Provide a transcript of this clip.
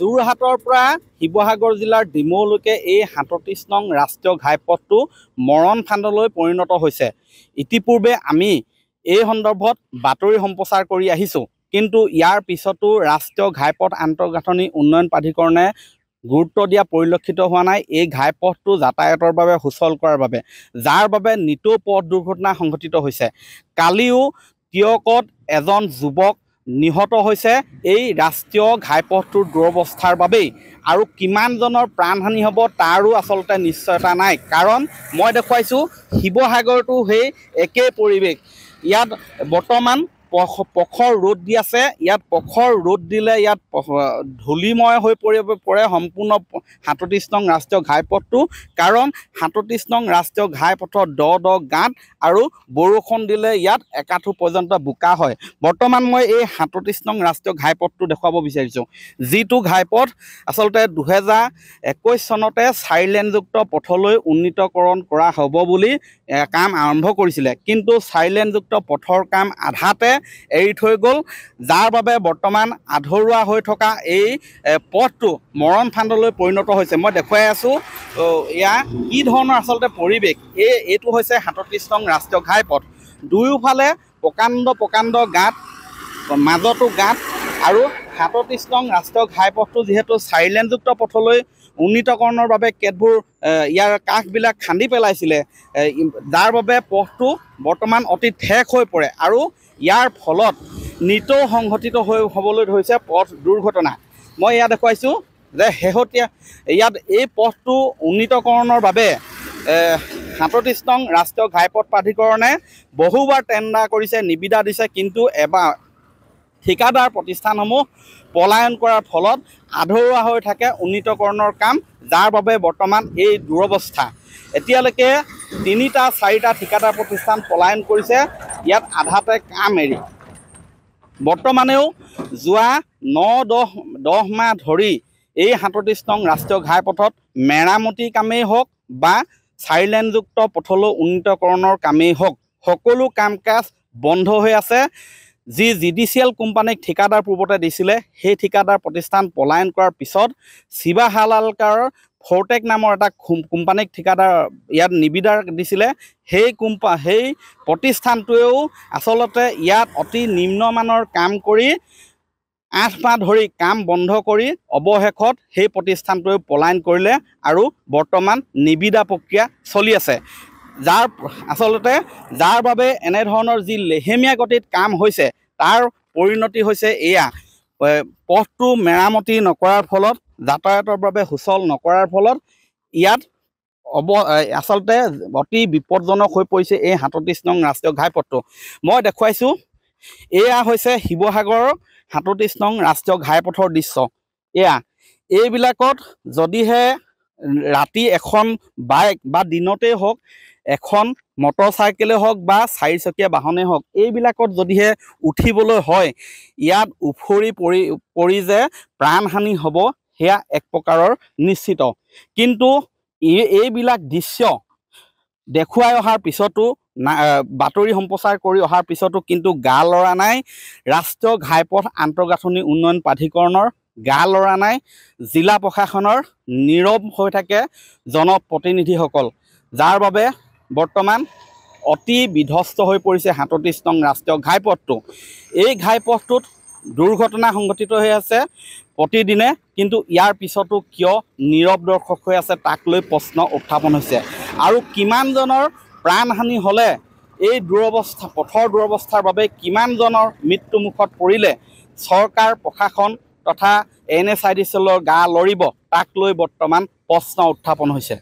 যোৰহাটৰ পৰা শিৱসাগৰ জিলাৰ ডিমৌলৈকে এই সাতত্ৰিছ নং ৰাষ্ট্ৰীয় ঘাইপথটো মৰণ ফাণ্ডলৈ পৰিণত হৈছে ইতিপূৰ্বে আমি এই সন্দৰ্ভত বাতৰি সম্প্ৰচাৰ কৰি আহিছোঁ কিন্তু ইয়াৰ পিছতো ৰাষ্ট্ৰীয় ঘাইপথ আন্তঃগাঁথনি উন্নয়ন প্ৰাধিকৰণে গুৰুত্ব দিয়া পৰিলক্ষিত হোৱা নাই এই ঘাইপথটো যাতায়াতৰ বাবে সুচল কৰাৰ বাবে যাৰ বাবে নিতৌ পথ দুৰ্ঘটনা সংঘটিত হৈছে কালিও কিয়কত এজন যুৱক নিহত হৈছে এই ৰাষ্ট্ৰীয় ঘাইপথটোৰ দুৰৱস্থাৰ বাবেই আৰু কিমানজনৰ প্ৰাণহানি হ'ব তাৰো আচলতে নিশ্চয়তা নাই কাৰণ মই দেখুৱাইছোঁ শিৱসাগৰটো সেই একেই পৰিৱেশ ইয়াত বৰ্তমান পখৰ ৰ'দ দি আছে ইয়াত পখৰ ৰ'দ দিলে ইয়াত ধূলিময় হৈ পৰিব পৰে সম্পূৰ্ণ সাতত্ৰিছ নং ৰাষ্ট্ৰীয় ঘাইপথটো কাৰণ সাতত্ৰিছ নং ৰাষ্ট্ৰীয় ঘাইপথৰ দ দ গাঁত আৰু বৰষুণ দিলে ইয়াত একাঠু পৰ্যন্ত বোকা হয় বৰ্তমান মই এই সাতত্ৰিছ নং ৰাষ্ট্ৰীয় ঘাইপথটো দেখুৱাব বিচাৰিছোঁ যিটো ঘাইপথ আচলতে দুহেজাৰ একৈছ চনতে চাৰিলেনযুক্ত পথলৈ উন্নীতকৰণ কৰা হ'ব বুলি কাম আৰম্ভ কৰিছিলে কিন্তু চাৰিলেনযুক্ত পথৰ কাম আধাতে এৰি থৈ গ'ল যাৰ বাবে বৰ্তমান আধৰুৱা হৈ থকা এই পথটো মৰণ ফাণ্ডলৈ পৰিণত হৈছে মই দেখুৱাই আছোঁ ইয়াৰ কি ধৰণৰ আচলতে পৰিৱেশ এই এইটো হৈছে সাতত্ৰিছ নং ৰাষ্ট্ৰীয় ঘাইপথ দুয়োফালে প্ৰকাণ্ড প্ৰকাণ্ড গাঁত মাজতো গাঁত আৰু সাতত্ৰিছ নং ৰাষ্ট্ৰীয় ঘাইপথটো যিহেতু চাৰিলেনযুক্ত পথলৈ উন্নীতকৰণৰ বাবে কেতবোৰ ইয়াৰ কাষবিলাক খান্দি পেলাইছিলে যাৰ বাবে পথটো বৰ্তমান অতি ঠেক হৈ পৰে আৰু ইয়াৰ ফলত নিতৌ সংঘটিত হৈ হ'বলৈ ধৰিছে পথ দুৰ্ঘটনা মই ইয়াত দেখুৱাইছোঁ যে শেহতীয়া ইয়াত এই পথটো উন্নীতকৰণৰ বাবে সাতত্ৰিছ নং ৰাষ্ট্ৰীয় ঘাইপথ প্ৰাধিকৰণে বহুবাৰ টেণ্ডাৰ কৰিছে নিবিদা দিছে কিন্তু এবাৰ ঠিকাদাৰ প্ৰতিষ্ঠানসমূহ পলায়ন কৰাৰ ফলত আধৰুৱা হৈ থাকে উন্নীতকৰণৰ কাম যাৰ বাবে বৰ্তমান এই দুৰৱস্থা এতিয়ালৈকে তিনিটা চাৰিটা ঠিকাদাৰ প্ৰতিষ্ঠান পলায়ন কৰিছে ইয়াত আধাতে কাম এৰি বৰ্তমানেও যোৱা ন দহ দহ মাহ ধৰি এই সাতত্ৰিছ নং ৰাষ্ট্ৰীয় ঘাইপথত মেৰামতি কামেই হওক বা চাইলেনযুক্ত পথলৈ উন্নীতকৰণৰ কামেই হওক সকলো কাম কাজ বন্ধ হৈ আছে যি জিডিচিয়েল কোম্পানীক ঠিকাদাৰ পূৰ্বতে দিছিলে সেই ঠিকাদাৰ প্ৰতিষ্ঠান পলায়ন কৰাৰ পিছত শিৱা হালালকাৰৰ ফৰটেক নামৰ এটা কোম্পানীক ঠিকাদাৰ ইয়াত নিবিদাৰ দিছিলে সেই কোম্পা সেই প্ৰতিষ্ঠানটোৱেও আচলতে ইয়াত অতি নিম্নমানৰ কাম কৰি আঠ মাহ ধৰি কাম বন্ধ কৰি অৱশেষত সেই প্ৰতিষ্ঠানটোৱে পলায়ন কৰিলে আৰু বৰ্তমান নিবিদা প্ৰক্ৰিয়া চলি আছে যাৰ আচলতে যাৰ বাবে এনেধৰণৰ যি লেহেমীয়া গতিত কাম হৈছে তাৰ পৰিণতি হৈছে এয়া পথটো মেৰামতি নকৰাৰ ফলত যাতায়াতৰ বাবে সুচল নকৰাৰ ফলত ইয়াত অৱ আচলতে অতি বিপদজনক হৈ পৰিছে এই সাতত্ৰিছ নং ৰাষ্ট্ৰীয় ঘাইপথটো মই দেখুৱাইছোঁ এয়া হৈছে শিৱসাগৰৰ সাতত্ৰিছ নং ৰাষ্ট্ৰীয় ঘাইপথৰ দৃশ্য এয়া এইবিলাকত যদিহে ৰাতি এখন বাইক বা দিনতেই হওক এখন মটৰ চাইকেলেই হওক বা চাৰিচকীয়া বাহনেই হওক এইবিলাকত যদিহে উঠিবলৈ হয় ইয়াত উফৰি পৰি পৰি যে প্ৰাণহানি হ'ব সেয়া এক প্ৰকাৰৰ নিশ্চিত কিন্তু এইবিলাক দৃশ্য দেখুৱাই অহাৰ পিছতো বাতৰি সম্প্ৰচাৰ কৰি অহাৰ পিছতো কিন্তু গা লৰা নাই ৰাষ্ট্ৰীয় ঘাইপথ আন্তঃগাঁথনি উন্নয়ন প্ৰাধিকৰণৰ গা লৰা নাই জিলা প্ৰশাসনৰ নীৰৱ হৈ থাকে জনপ্ৰতিনিধিসকল যাৰ বাবে বৰ্তমান অতি বিধ্বস্ত হৈ পৰিছে সাতত্ৰিছ নং ৰাষ্ট্ৰীয় ঘাইপথটো এই ঘাইপথটোত দুৰ্ঘটনা সংঘটিত হৈ আছে প্ৰতিদিনে কিন্তু ইয়াৰ পিছতো কিয় নীৰৱ দৰ্শক হৈ আছে তাক লৈ প্ৰশ্ন উত্থাপন হৈছে আৰু কিমানজনৰ প্ৰাণহানি হ'লে এই দুৰৱস্থা পথৰ দুৰৱস্থাৰ বাবে কিমানজনৰ মৃত্যুমুখত পৰিলে চৰকাৰ প্ৰশাসন তথা N S I D C এলৰ গা লৰিব তাক লৈ বৰ্তমান প্ৰশ্ন উত্থাপন হৈছে